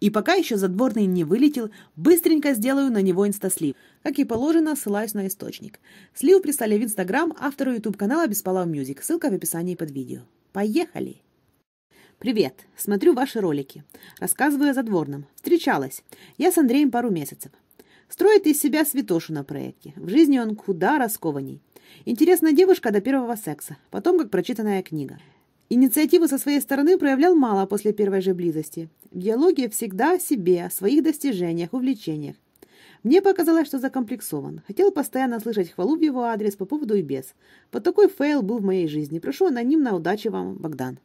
И пока еще задворный не вылетел, быстренько сделаю на него инстаслив. Как и положено, ссылаюсь на источник. Слив прислали в Инстаграм автору YouTube-канала Беспалав Мьюзик. Ссылка в описании под видео. Поехали! Привет! Смотрю ваши ролики. Рассказываю о задворном. Встречалась. Я с Андреем пару месяцев. Строит из себя святошу на проекте. В жизни он куда раскованней. Интересная девушка до первого секса, потом как прочитанная книга. Инициативы со своей стороны проявлял мало после первой же близости. Геология всегда о себе, о своих достижениях, увлечениях. Мне показалось, что закомплексован. Хотел постоянно слышать хвалу в его адрес по поводу и без. Вот такой фейл был в моей жизни. Прошу анонимно удачи вам, Богдан.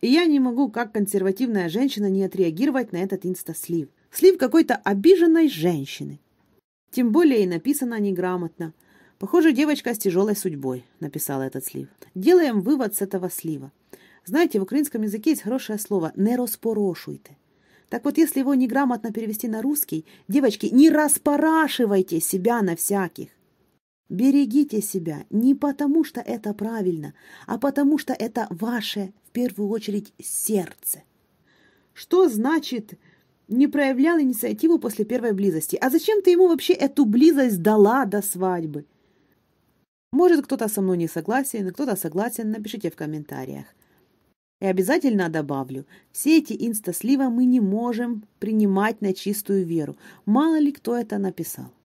И я не могу, как консервативная женщина, не отреагировать на этот инста-слив. Слив какой-то обиженной женщины. Тем более и написано неграмотно. Похоже, девочка с тяжелой судьбой, написала этот слив. Делаем вывод с этого слива. Знаете, в украинском языке есть хорошее слово «не распорошуйте». Так вот, если его неграмотно перевести на русский, девочки, не распорашивайте себя на всяких. Берегите себя не потому, что это правильно, а потому, что это ваше, в первую очередь, сердце. Что значит не проявлял инициативу после первой близости? А зачем ты ему вообще эту близость дала до свадьбы? Может, кто-то со мной не согласен, кто-то согласен, напишите в комментариях. И обязательно добавлю, все эти инстаслива мы не можем принимать на чистую веру. Мало ли кто это написал.